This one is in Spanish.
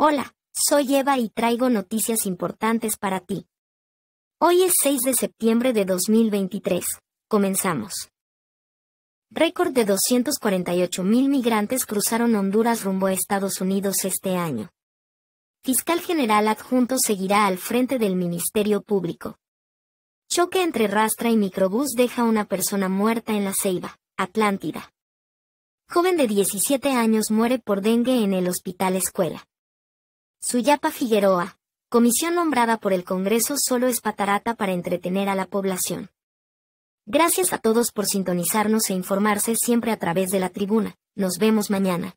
Hola, soy Eva y traigo noticias importantes para ti. Hoy es 6 de septiembre de 2023. Comenzamos. Récord de 248.000 migrantes cruzaron Honduras rumbo a Estados Unidos este año. Fiscal General Adjunto seguirá al frente del Ministerio Público. Choque entre rastra y microbús deja una persona muerta en la Ceiba, Atlántida. Joven de 17 años muere por dengue en el hospital escuela. Suyapa Figueroa. Comisión nombrada por el Congreso solo es patarata para entretener a la población. Gracias a todos por sintonizarnos e informarse siempre a través de la tribuna. Nos vemos mañana.